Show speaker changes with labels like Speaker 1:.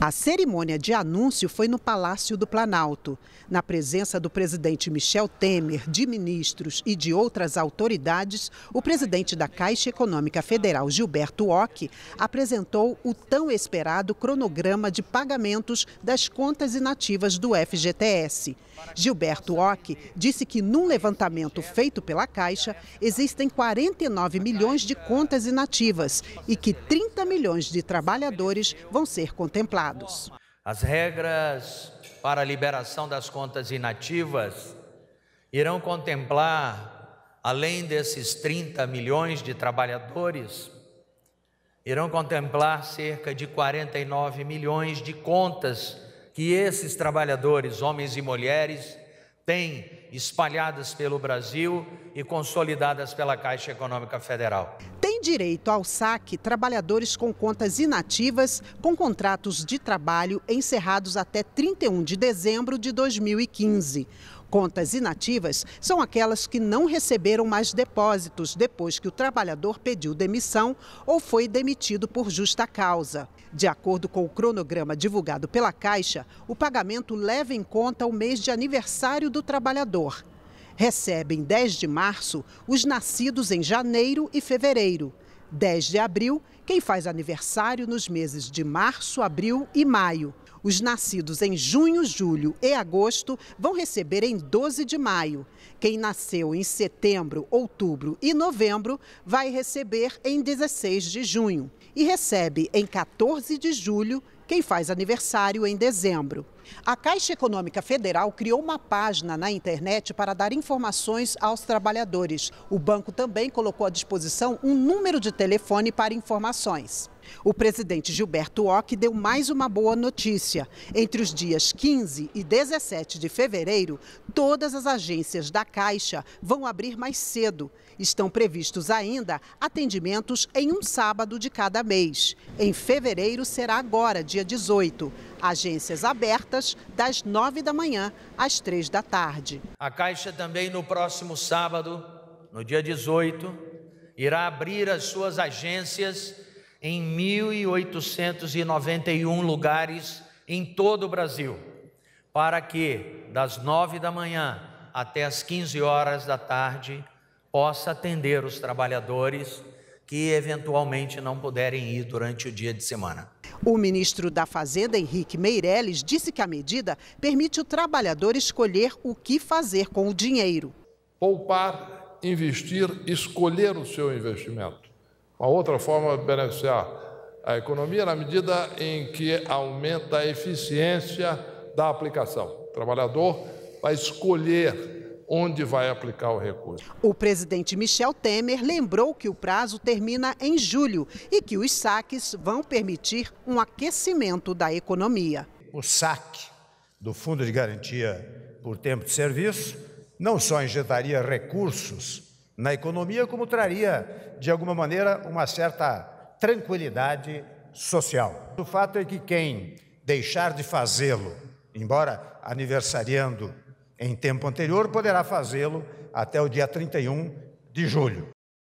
Speaker 1: A cerimônia de anúncio foi no Palácio do Planalto. Na presença do presidente Michel Temer, de ministros e de outras autoridades, o presidente da Caixa Econômica Federal, Gilberto Ock, apresentou o tão esperado cronograma de pagamentos das contas inativas do FGTS. Gilberto Ock disse que, num levantamento feito pela Caixa, existem 49 milhões de contas inativas e que 30 milhões de trabalhadores vão ser contemplados.
Speaker 2: As regras para a liberação das contas inativas irão contemplar, além desses 30 milhões de trabalhadores, irão contemplar cerca de 49 milhões de contas que esses trabalhadores, homens e mulheres, têm espalhadas pelo Brasil e consolidadas pela Caixa Econômica Federal
Speaker 1: direito ao saque trabalhadores com contas inativas, com contratos de trabalho encerrados até 31 de dezembro de 2015. Contas inativas são aquelas que não receberam mais depósitos depois que o trabalhador pediu demissão ou foi demitido por justa causa. De acordo com o cronograma divulgado pela Caixa, o pagamento leva em conta o mês de aniversário do trabalhador. Recebem 10 de março os nascidos em janeiro e fevereiro. 10 de abril, quem faz aniversário nos meses de março, abril e maio. Os nascidos em junho, julho e agosto vão receber em 12 de maio. Quem nasceu em setembro, outubro e novembro vai receber em 16 de junho. E recebe em 14 de julho quem faz aniversário em dezembro. A Caixa Econômica Federal criou uma página na internet para dar informações aos trabalhadores. O banco também colocou à disposição um número de telefone para informações. O presidente Gilberto Ock deu mais uma boa notícia. Entre os dias 15 e 17 de fevereiro, todas as agências da Caixa vão abrir mais cedo. Estão previstos ainda atendimentos em um sábado de cada mês. Em fevereiro será agora, dia 18. Agências abertas das 9 da manhã às 3 da tarde.
Speaker 2: A Caixa também no próximo sábado, no dia 18, irá abrir as suas agências em 1.891 lugares em todo o Brasil, para que das 9 da manhã até as 15 horas da tarde possa atender os trabalhadores que eventualmente não puderem ir durante o dia de semana.
Speaker 1: O ministro da Fazenda, Henrique Meirelles, disse que a medida permite o trabalhador escolher o que fazer com o dinheiro.
Speaker 2: Poupar, investir, escolher o seu investimento. Uma outra forma de beneficiar a economia é na medida em que aumenta a eficiência da aplicação. O trabalhador vai escolher onde vai aplicar o recurso.
Speaker 1: O presidente Michel Temer lembrou que o prazo termina em julho e que os saques vão permitir um aquecimento da economia. O saque
Speaker 2: do Fundo de Garantia por Tempo de Serviço não só injetaria recursos na economia, como traria, de alguma maneira, uma certa tranquilidade social. O fato é que quem deixar de fazê-lo, embora aniversariando em tempo anterior, poderá fazê-lo até o dia 31 de julho.